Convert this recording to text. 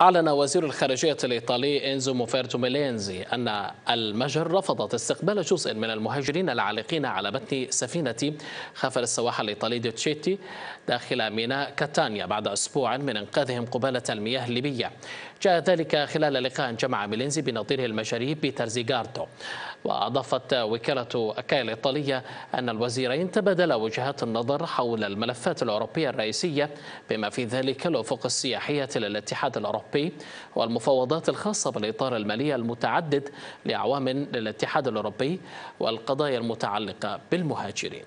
أعلن وزير الخارجية الإيطالي إنزو موفيرتو ميلينزي أن المجر رفضت استقبال جزء من المهاجرين العالقين على متن سفينة خفر السواحل الإيطالي دوتشيتي داخل ميناء كاتانيا بعد أسبوع من إنقاذهم قبالة المياه الليبية جاء ذلك خلال لقاء جمع ميلينزي بنظيره المجري بيتر زيغارتو وأضافت وكالة أكايا الإيطالية أن الوزيرين تبادلا وجهات النظر حول الملفات الأوروبية الرئيسية بما في ذلك الأفق السياحية للاتحاد الأوروبي الأوروبي والمفاوضات الخاصة بالإطار المالي المتعدد لأعوام للاتحاد الأوروبي والقضايا المتعلقة بالمهاجرين